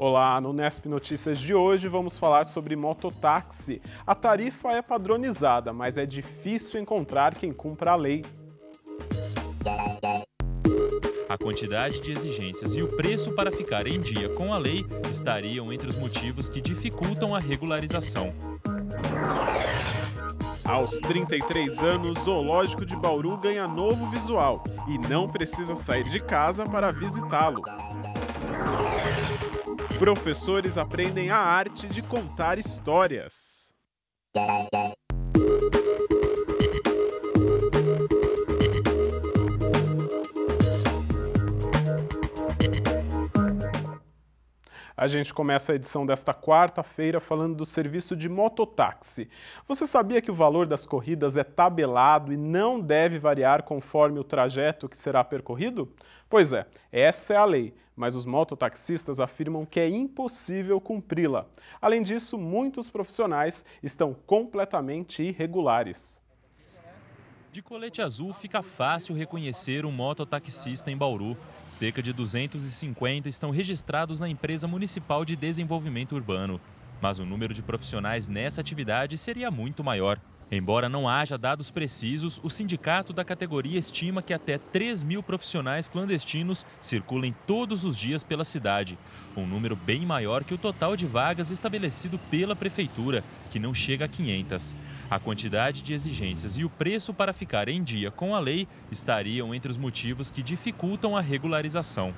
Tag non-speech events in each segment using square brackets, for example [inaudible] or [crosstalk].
Olá, no Nesp Notícias de hoje vamos falar sobre mototáxi. A tarifa é padronizada, mas é difícil encontrar quem cumpra a lei. A quantidade de exigências e o preço para ficar em dia com a lei estariam entre os motivos que dificultam a regularização. Aos 33 anos, o Zoológico de Bauru ganha novo visual e não precisa sair de casa para visitá-lo. Professores aprendem a arte de contar histórias. A gente começa a edição desta quarta-feira falando do serviço de mototáxi. Você sabia que o valor das corridas é tabelado e não deve variar conforme o trajeto que será percorrido? Pois é, essa é a lei mas os mototaxistas afirmam que é impossível cumpri-la. Além disso, muitos profissionais estão completamente irregulares. De colete azul fica fácil reconhecer um mototaxista em Bauru. Cerca de 250 estão registrados na empresa municipal de desenvolvimento urbano, mas o número de profissionais nessa atividade seria muito maior. Embora não haja dados precisos, o sindicato da categoria estima que até 3 mil profissionais clandestinos circulem todos os dias pela cidade. Um número bem maior que o total de vagas estabelecido pela prefeitura, que não chega a 500. A quantidade de exigências e o preço para ficar em dia com a lei estariam entre os motivos que dificultam a regularização.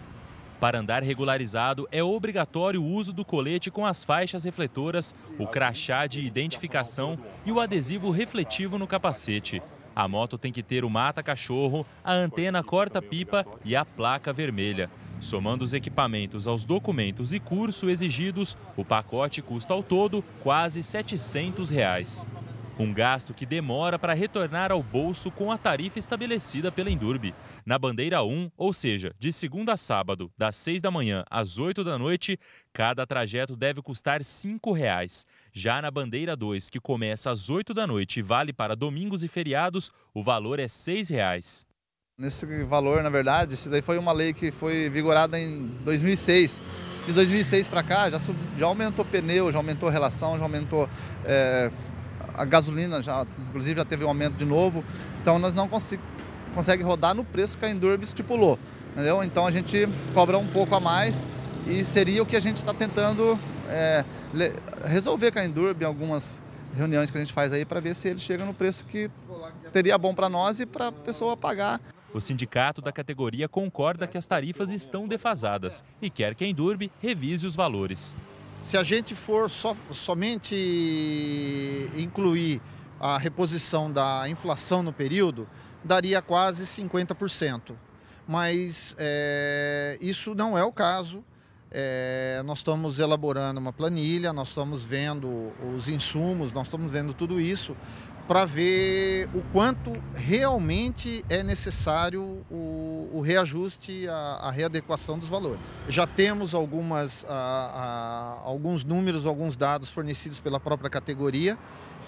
Para andar regularizado, é obrigatório o uso do colete com as faixas refletoras, o crachá de identificação e o adesivo refletivo no capacete. A moto tem que ter o mata-cachorro, a antena corta-pipa e a placa vermelha. Somando os equipamentos aos documentos e curso exigidos, o pacote custa ao todo quase R$ 700. Reais. Um gasto que demora para retornar ao bolso com a tarifa estabelecida pela Endurbe. Na bandeira 1, ou seja, de segunda a sábado, das 6 da manhã às 8 da noite, cada trajeto deve custar R$ 5,00. Já na bandeira 2, que começa às 8 da noite e vale para domingos e feriados, o valor é R$ 6,00. Nesse valor, na verdade, isso daí foi uma lei que foi vigorada em 2006 de 2006 para cá já, já aumentou pneu, já aumentou relação, já aumentou é, a gasolina já, inclusive, já teve um aumento de novo. Então nós não conseguimos rodar no preço que a Endurb estipulou. Entendeu? Então a gente cobra um pouco a mais e seria o que a gente está tentando é, resolver com a Endurb em algumas reuniões que a gente faz aí para ver se ele chega no preço que teria bom para nós e para a pessoa pagar. O sindicato da categoria concorda que as tarifas estão defasadas e quer que a Endurbe revise os valores. Se a gente for so, somente incluir a reposição da inflação no período, daria quase 50%. Mas é, isso não é o caso. É, nós estamos elaborando uma planilha, nós estamos vendo os insumos, nós estamos vendo tudo isso para ver o quanto realmente é necessário o, o reajuste, a, a, readequação dos valores. Já temos algumas, a, a, alguns números, alguns dados fornecidos pela própria categoria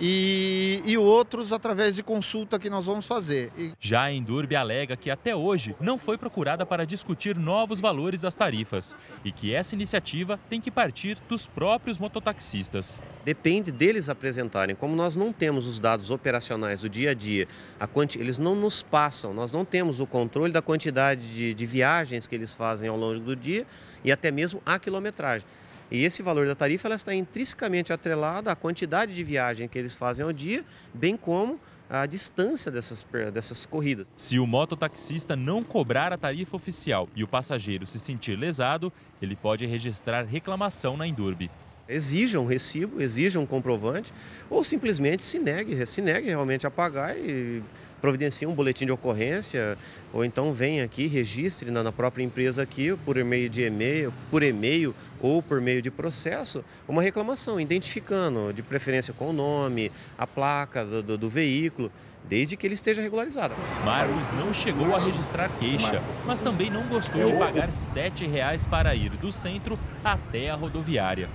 e, e, outros através de consulta que nós vamos fazer. Já a Endurbe alega que até hoje não foi procurada para discutir novos valores das tarifas e que essa iniciativa tem que partir dos próprios mototaxistas. Depende deles apresentarem. Como nós não temos os dados operacionais do dia a dia, a quanti... eles não nos passam, nós não temos o controle da quantidade de, de viagens que eles fazem ao longo do dia e até mesmo a quilometragem. E esse valor da tarifa ela está intrinsecamente atrelado à quantidade de viagem que eles fazem ao dia, bem como à distância dessas, dessas corridas. Se o mototaxista não cobrar a tarifa oficial e o passageiro se sentir lesado, ele pode registrar reclamação na Endurbe. Exija um recibo, exija um comprovante ou simplesmente se negue, se negue realmente a pagar e providencie um boletim de ocorrência ou então venha aqui, registre na, na própria empresa aqui por e-mail de e-mail, por e-mail ou por meio de processo, uma reclamação, identificando, de preferência com o nome, a placa do, do, do veículo desde que ele esteja regularizado. Marcos não chegou a registrar queixa, mas também não gostou é de pagar R$ 7,00 para ir do centro até a rodoviária.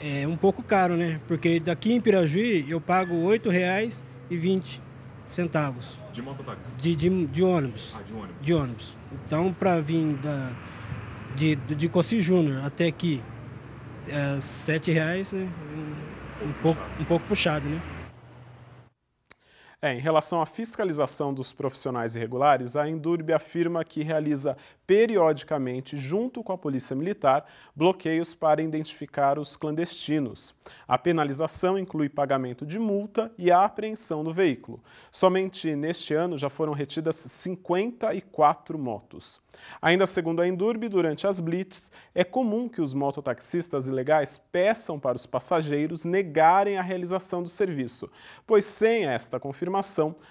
É um pouco caro, né? Porque daqui em Pirajuí eu pago R$ 8,20 centavos. De mototáxi? De, de, de ônibus. Ah, de ônibus. De ônibus. Então, para vir da, de, de Cossi Júnior até aqui, é, R$ 7,00, né? Um, um pouco, um pouco puxado, né? É, em relação à fiscalização dos profissionais irregulares, a Endurb afirma que realiza periodicamente, junto com a Polícia Militar, bloqueios para identificar os clandestinos. A penalização inclui pagamento de multa e a apreensão do veículo. Somente neste ano já foram retidas 54 motos. Ainda segundo a Endurb, durante as blitz, é comum que os mototaxistas ilegais peçam para os passageiros negarem a realização do serviço, pois sem esta confirmação,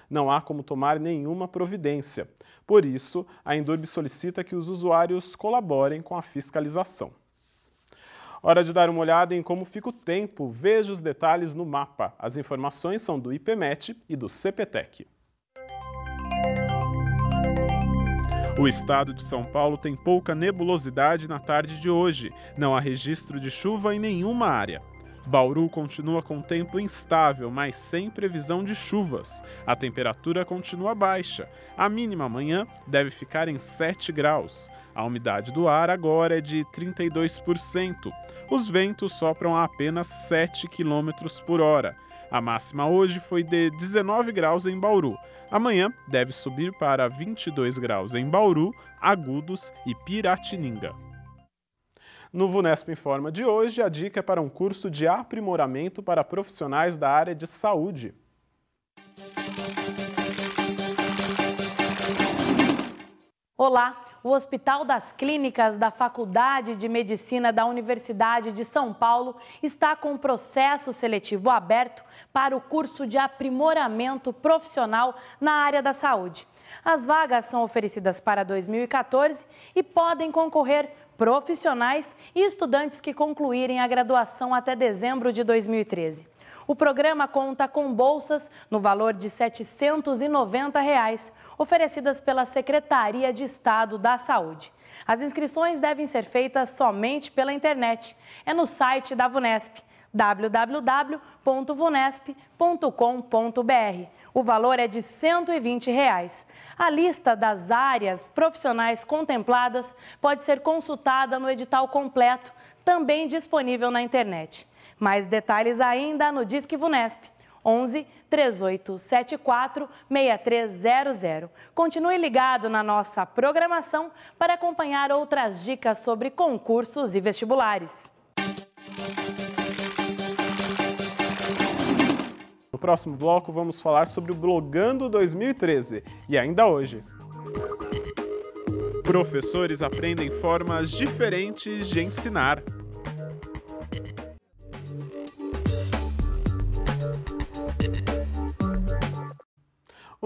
não há como tomar nenhuma providência. Por isso, a Endurb solicita que os usuários colaborem com a fiscalização. Hora de dar uma olhada em como fica o tempo. Veja os detalhes no mapa. As informações são do IPMET e do CPTEC. O estado de São Paulo tem pouca nebulosidade na tarde de hoje. Não há registro de chuva em nenhuma área. Bauru continua com tempo instável, mas sem previsão de chuvas. A temperatura continua baixa. A mínima amanhã deve ficar em 7 graus. A umidade do ar agora é de 32%. Os ventos sopram a apenas 7 km por hora. A máxima hoje foi de 19 graus em Bauru. Amanhã deve subir para 22 graus em Bauru, Agudos e Piratininga. No Vunesp Informa de hoje, a dica é para um curso de aprimoramento para profissionais da área de saúde. Olá! O Hospital das Clínicas da Faculdade de Medicina da Universidade de São Paulo está com um processo seletivo aberto para o curso de aprimoramento profissional na área da saúde. As vagas são oferecidas para 2014 e podem concorrer profissionais e estudantes que concluírem a graduação até dezembro de 2013. O programa conta com bolsas no valor de R$ 790, reais, oferecidas pela Secretaria de Estado da Saúde. As inscrições devem ser feitas somente pela internet. É no site da VUNESP, www.vunesp.com.br. O valor é de R$ 120. Reais. A lista das áreas profissionais contempladas pode ser consultada no edital completo, também disponível na internet. Mais detalhes ainda no Disque Vunesp. 11 3874 6300. Continue ligado na nossa programação para acompanhar outras dicas sobre concursos e vestibulares. No próximo bloco, vamos falar sobre o Blogando 2013 e ainda hoje. Professores aprendem formas diferentes de ensinar.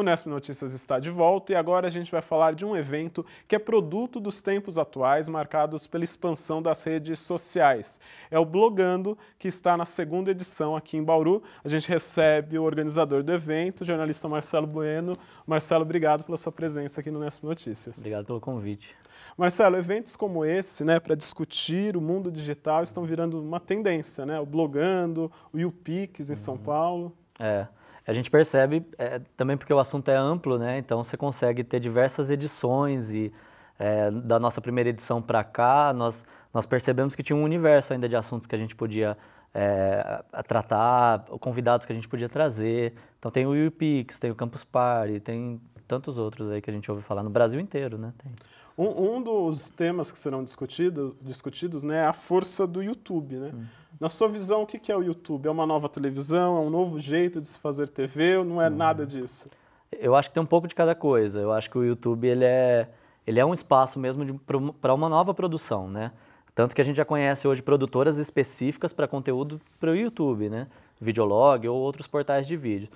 O Nesp Notícias está de volta e agora a gente vai falar de um evento que é produto dos tempos atuais marcados pela expansão das redes sociais. É o Blogando, que está na segunda edição aqui em Bauru. A gente recebe o organizador do evento, o jornalista Marcelo Bueno. Marcelo, obrigado pela sua presença aqui no Nesp Notícias. Obrigado pelo convite. Marcelo, eventos como esse, né, para discutir o mundo digital, estão virando uma tendência, né? O Blogando, o YouPix em uhum. São Paulo. É a gente percebe é, também porque o assunto é amplo, né? Então você consegue ter diversas edições e é, da nossa primeira edição para cá nós nós percebemos que tinha um universo ainda de assuntos que a gente podia é, a tratar, convidados que a gente podia trazer. Então tem o UPix, tem o Campus Party, tem tantos outros aí que a gente ouve falar no Brasil inteiro, né? Tem. Um, um dos temas que serão discutido, discutidos né, é a força do YouTube, né? Hum. Na sua visão, o que é o YouTube? É uma nova televisão? É um novo jeito de se fazer TV? Ou não é hum. nada disso? Eu acho que tem um pouco de cada coisa. Eu acho que o YouTube ele é, ele é um espaço mesmo para uma nova produção, né? Tanto que a gente já conhece hoje produtoras específicas para conteúdo para o YouTube, né? Videolog ou outros portais de vídeo.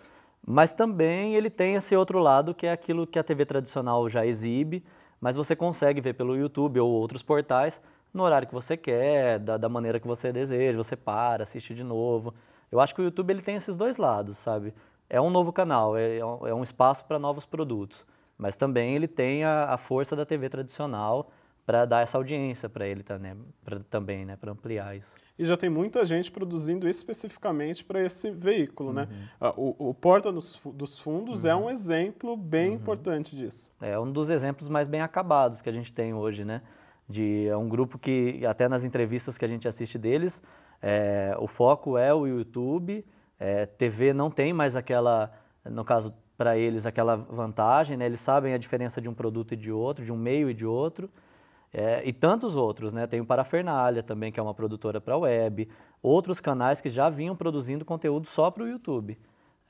Mas também ele tem esse outro lado que é aquilo que a TV tradicional já exibe, mas você consegue ver pelo YouTube ou outros portais no horário que você quer, da, da maneira que você deseja, você para, assiste de novo. Eu acho que o YouTube ele tem esses dois lados, sabe? É um novo canal, é, é um é espaço para novos produtos, mas também ele tem a, a força da TV tradicional para dar essa audiência para ele tá, né? Pra, também, né? Para ampliar isso. E já tem muita gente produzindo especificamente para esse veículo, né? uhum. né? O, o Porta dos, dos Fundos é uhum. é um exemplo bem uhum. importante disso. É um dos exemplos mais bem acabados que a gente tem hoje, né? de é um grupo que até nas entrevistas que a gente assiste deles, é, o foco é o YouTube, é, TV não tem mais aquela, no caso para eles, aquela vantagem, né? eles sabem a diferença de um produto e de outro, de um meio e de outro, é, e tantos outros, né? tem o Parafernália também, que é uma produtora para web, outros canais que já vinham produzindo conteúdo só para o YouTube.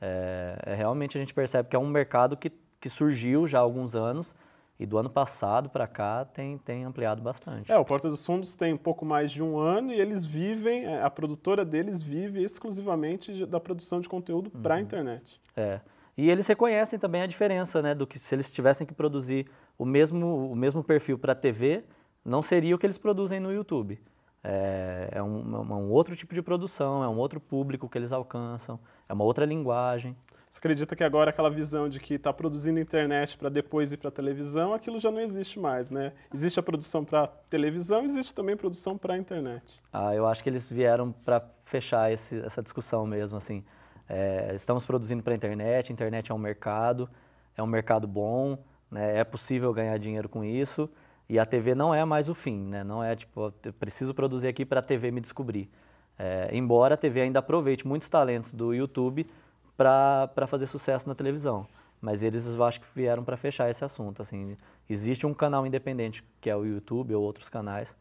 É, é, realmente a gente percebe que é um mercado que, que surgiu já há alguns anos, e do ano passado para cá tem, tem ampliado bastante. É, o Porta dos Fundos tem um pouco mais de um ano e eles vivem, é, a produtora deles vive exclusivamente da produção de conteúdo uhum. para a internet. É. E eles reconhecem também a diferença, né, do que se eles tivessem que produzir o mesmo, o mesmo perfil para a TV, não seria o que eles produzem no YouTube. É, é um, é um outro tipo de produção, é um outro público que eles alcançam, é uma outra linguagem. Você acredita que agora aquela visão de que está produzindo internet para depois ir para televisão, aquilo já não existe mais, né? Existe a produção para televisão, existe também produção para internet. Ah, eu acho que eles vieram para fechar esse, essa discussão mesmo, assim. É, estamos produzindo para internet, internet é um mercado, é um mercado bom, né? é possível ganhar dinheiro com isso. E a TV não é mais o fim, né? Não é tipo, eu preciso produzir aqui para a TV me descobrir. É, embora a TV ainda aproveite muitos talentos do YouTube para fazer sucesso na televisão. Mas eles eu acho que vieram para fechar esse assunto. Assim, existe um canal independente que é o YouTube ou outros canais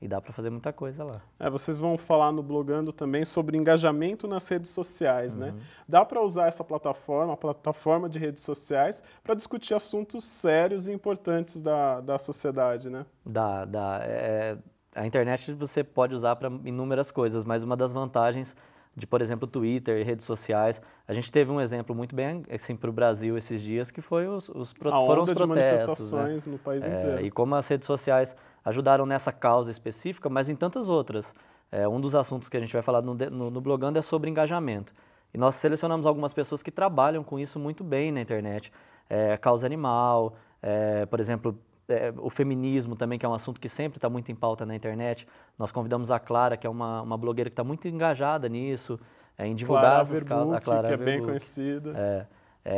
e dá para fazer muita coisa lá. É, vocês vão falar no blogando também sobre engajamento nas redes sociais, né? uhum. né? Dá para usar essa plataforma, a plataforma de redes sociais, para discutir assuntos sérios e importantes da, da sociedade, né? Dá, dá. É, é a internet você pode usar para inúmeras coisas, mas uma das vantagens de, por exemplo, Twitter e redes sociais. A gente teve um exemplo muito bem assim, para o Brasil esses dias, que foi os, os pro, foram os protestos. Né? no país é, inteiro. E como as redes sociais ajudaram nessa causa específica, mas em tantas outras. É, um dos assuntos que a gente vai falar no, no, no Blogando é sobre engajamento. E nós selecionamos algumas pessoas que trabalham com isso muito bem na internet. É, causa animal, é, por exemplo, é, o feminismo também, que é um assunto que sempre está muito em pauta na internet. Nós convidamos a Clara, que é uma, uma blogueira que está muito engajada nisso, é, em divulgar Clara essas causas. A Clara que é Verbuch. bem conhecida. É,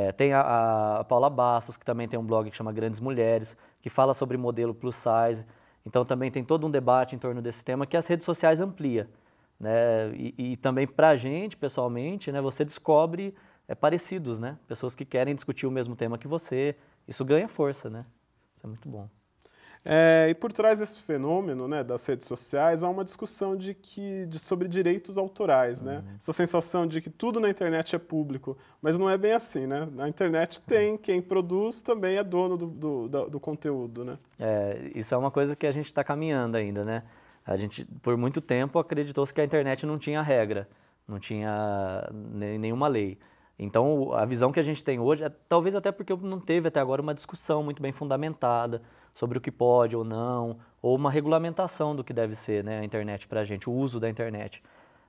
é, tem a, a Paula Bastos, que também tem um blog que chama Grandes Mulheres, que fala sobre modelo plus size. Então também tem todo um debate em torno desse tema que as redes sociais amplia. Né? E, e também para a gente, pessoalmente, né, você descobre é, parecidos, né? pessoas que querem discutir o mesmo tema que você. Isso ganha força, né? Isso é muito bom. É, e por trás desse fenômeno né, das redes sociais há uma discussão de que, de, sobre direitos autorais, né? uhum. né? Essa sensação de que tudo na internet é público, mas não é bem assim, né? Na internet uhum. tem, quem produz também é dono do, do, do, do conteúdo, né? É, isso é uma coisa que a gente está caminhando ainda, né? A gente, por muito tempo, acreditou-se que a internet não tinha regra, não tinha nenhuma lei. Então, a visão que a gente tem hoje, é, talvez até porque não teve até agora uma discussão muito bem fundamentada sobre o que pode ou não, ou uma regulamentação do que deve ser né, a internet para a gente, o uso da internet.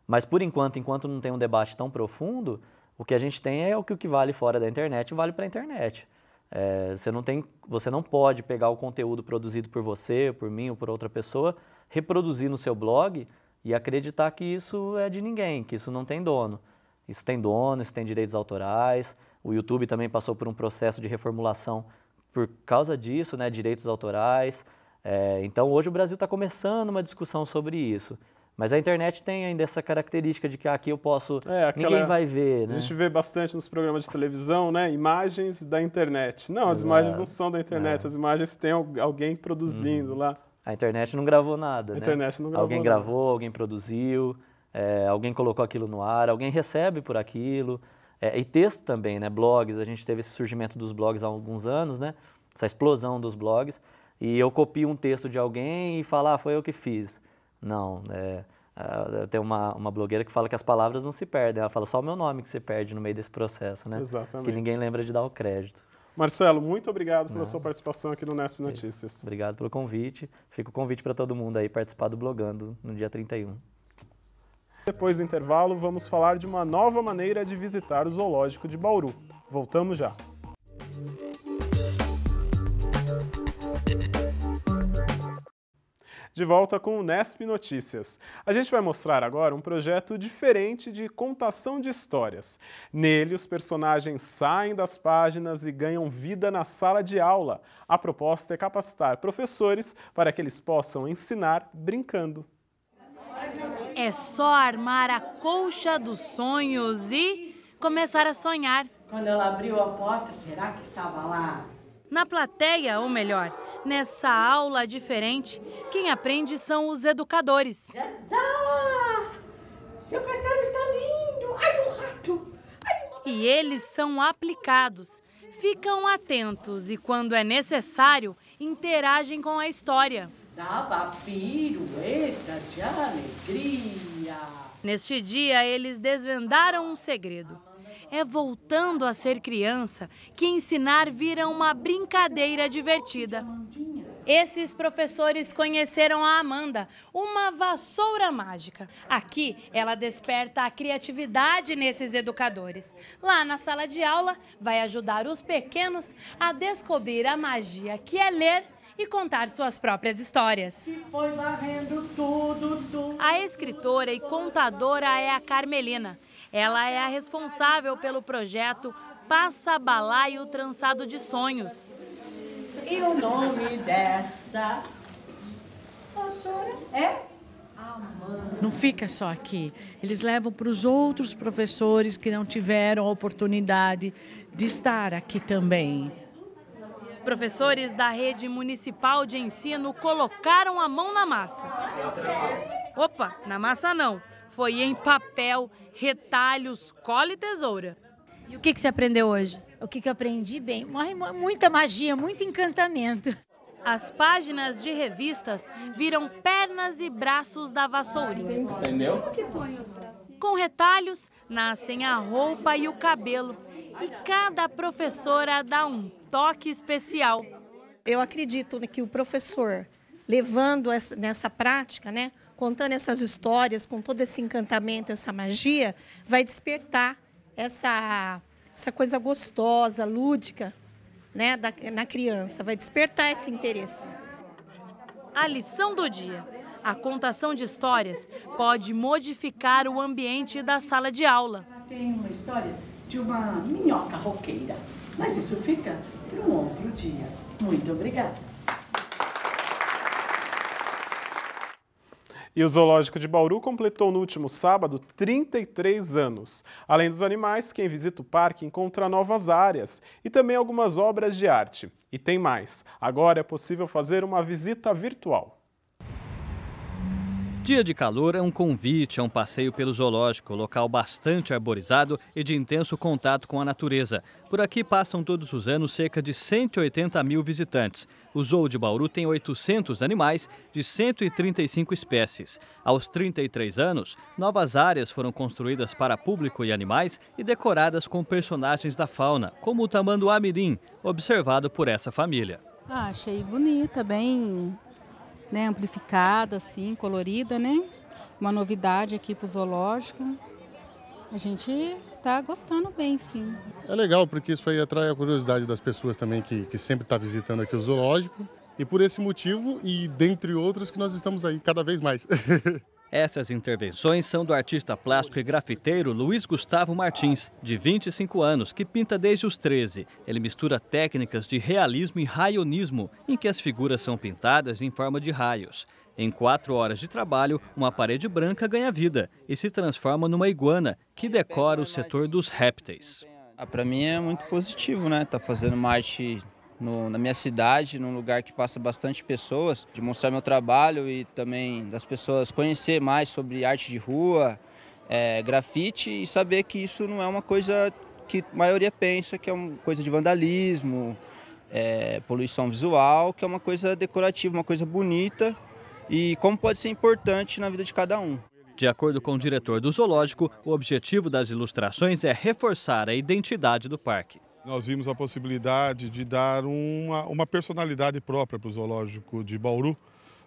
Mas, por enquanto, enquanto não tem um debate tão profundo, o que a gente tem é o que o que vale fora da internet vale para a internet. É, você, não tem, você não pode pegar o conteúdo produzido por você, por mim ou por outra pessoa, reproduzir no seu blog e acreditar que isso é de ninguém, que isso não tem dono. Isso tem dono, isso tem direitos autorais. O YouTube também passou por um processo de reformulação por causa disso, né, direitos autorais. É, então hoje o Brasil está começando uma discussão sobre isso. Mas a internet tem ainda essa característica de que aqui eu posso. É, aquela, ninguém vai ver. Né? A gente né? vê bastante nos programas de televisão, né? Imagens da internet. Não, as imagens não são da internet, é. as imagens tem alguém produzindo hum. lá. A internet não gravou nada. A né? internet não gravou. Alguém nada. gravou, alguém produziu é, alguém colocou aquilo no ar, alguém recebe por aquilo. É, e texto também, né? Blogs, a gente teve esse surgimento dos blogs há alguns anos, né? Essa explosão dos blogs. E eu copio um texto de alguém e falo, ah, foi eu que fiz. Não, é, é tem uma, uma blogueira que fala que as palavras não se perdem, ela fala só o meu nome que se perde no meio desse processo, né? Exatamente. Que ninguém lembra de dar o crédito. Marcelo, muito obrigado pela não. sua participação aqui no Nesp Notícias. Isso. Obrigado pelo convite. Fica o convite para todo mundo aí participar do Blogando no dia 31. Depois do intervalo, vamos falar de uma nova maneira de visitar o Zoológico de Bauru. Voltamos já! De volta com o Nesp Notícias. A gente vai mostrar agora um projeto diferente de contação de histórias. Nele, os personagens saem das páginas e ganham vida na sala de aula. A proposta é capacitar professores para que eles possam ensinar brincando. É só armar a colcha dos sonhos e começar a sonhar. Quando ela abriu a porta, será que estava lá? Na plateia, ou melhor, nessa aula diferente, quem aprende são os educadores. Seu castelo está lindo! Ai, um rato! E eles são aplicados, ficam atentos e, quando é necessário, interagem com a história dava pirueta de alegria. Neste dia, eles desvendaram um segredo. É voltando a ser criança que ensinar vira uma brincadeira divertida. Esses professores conheceram a Amanda, uma vassoura mágica. Aqui, ela desperta a criatividade nesses educadores. Lá na sala de aula, vai ajudar os pequenos a descobrir a magia que é ler e contar suas próprias histórias. a escritora e contadora é a Carmelina. Ela é a responsável pelo projeto Passa Balaio Trançado de Sonhos. E o nome desta professora é não fica só aqui. Eles levam para os outros professores que não tiveram a oportunidade de estar aqui também. Professores da rede municipal de ensino colocaram a mão na massa. Opa, na massa não. Foi em papel, retalhos, cola e tesoura. E o que, que você aprendeu hoje? O que, que eu aprendi? Bem, muita magia, muito encantamento. As páginas de revistas viram pernas e braços da vassourinha. Entendeu? Com retalhos, nascem a roupa e o cabelo e cada professora dá um toque especial. Eu acredito que o professor, levando essa, nessa prática, né, contando essas histórias, com todo esse encantamento, essa magia, vai despertar essa, essa coisa gostosa, lúdica né, da, na criança, vai despertar esse interesse. A lição do dia. A contação de histórias pode modificar o ambiente da sala de aula. Tem uma história de uma minhoca roqueira. Mas isso fica para um outro dia. Muito obrigada. E o Zoológico de Bauru completou no último sábado 33 anos. Além dos animais, quem visita o parque encontra novas áreas e também algumas obras de arte. E tem mais: agora é possível fazer uma visita virtual. Dia de calor é um convite a um passeio pelo zoológico, local bastante arborizado e de intenso contato com a natureza. Por aqui passam todos os anos cerca de 180 mil visitantes. O Zoo de Bauru tem 800 animais de 135 espécies. Aos 33 anos, novas áreas foram construídas para público e animais e decoradas com personagens da fauna, como o tamanduá mirim, observado por essa família. Ah, achei bonita, bem né, amplificada, assim, colorida, né? Uma novidade aqui para o zoológico. A gente tá gostando bem, sim. É legal, porque isso aí atrai a curiosidade das pessoas também que, que sempre está visitando aqui o zoológico. E por esse motivo, e dentre outros, que nós estamos aí cada vez mais. [laughs] Essas intervenções são do artista plástico e grafiteiro Luiz Gustavo Martins, de 25 anos, que pinta desde os 13. Ele mistura técnicas de realismo e raionismo, em que as figuras são pintadas em forma de raios. Em quatro horas de trabalho, uma parede branca ganha vida e se transforma numa iguana, que decora o setor dos répteis. Ah, Para mim é muito positivo, né? Tá fazendo uma arte no, na minha cidade, num lugar que passa bastante pessoas, de mostrar meu trabalho e também das pessoas conhecer mais sobre arte de rua, é, grafite e saber que isso não é uma coisa que a maioria pensa que é uma coisa de vandalismo, é, poluição visual, que é uma coisa decorativa, uma coisa bonita e como pode ser importante na vida de cada um. De acordo com o diretor do zoológico, o objetivo das ilustrações é reforçar a identidade do parque. Nós vimos a possibilidade de dar uma, uma personalidade própria para o zoológico de Bauru,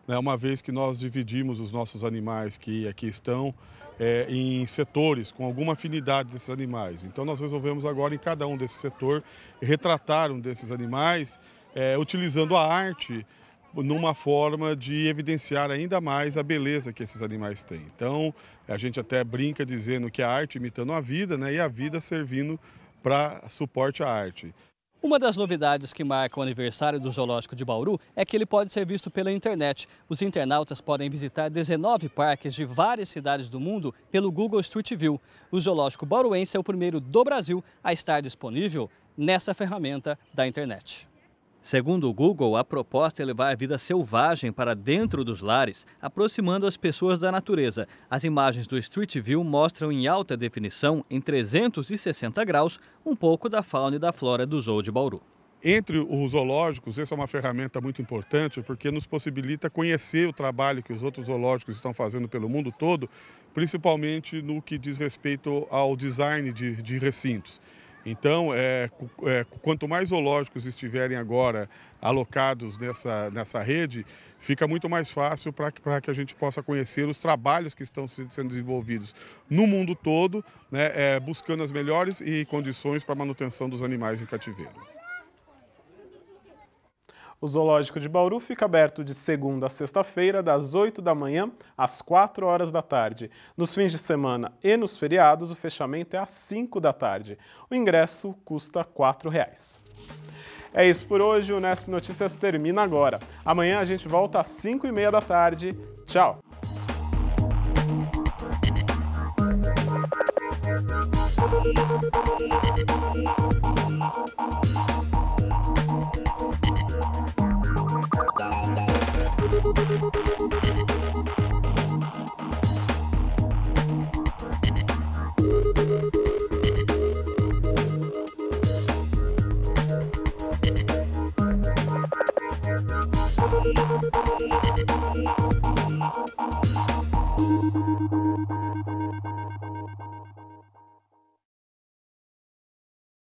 né, uma vez que nós dividimos os nossos animais que aqui estão é, em setores com alguma afinidade desses animais. Então nós resolvemos agora em cada um desse setor retratar um desses animais, é, utilizando a arte numa forma de evidenciar ainda mais a beleza que esses animais têm. Então, a gente até brinca dizendo que a arte imitando a vida, né, e a vida servindo para suporte à arte. Uma das novidades que marca o aniversário do Zoológico de Bauru é que ele pode ser visto pela internet. Os internautas podem visitar 19 parques de várias cidades do mundo pelo Google Street View. O Zoológico Bauruense é o primeiro do Brasil a estar disponível nessa ferramenta da internet. Segundo o Google, a proposta é levar a vida selvagem para dentro dos lares, aproximando as pessoas da natureza. As imagens do Street View mostram em alta definição, em 360 graus, um pouco da fauna e da flora do Zoo de Bauru. Entre os zoológicos, essa é uma ferramenta muito importante porque nos possibilita conhecer o trabalho que os outros zoológicos estão fazendo pelo mundo todo, principalmente no que diz respeito ao design de, de recintos. Então, é, é, quanto mais zoológicos estiverem agora alocados nessa, nessa rede, fica muito mais fácil para que a gente possa conhecer os trabalhos que estão sendo desenvolvidos no mundo todo, né, é, buscando as melhores e condições para a manutenção dos animais em cativeiro. O Zoológico de Bauru fica aberto de segunda a sexta-feira, das 8 da manhã às 4 horas da tarde. Nos fins de semana e nos feriados, o fechamento é às 5 da tarde. O ingresso custa R$ 4,00. É isso por hoje, o Nesp Notícias termina agora. Amanhã a gente volta às 5 e meia da tarde. Tchau! Thank you. Thank you.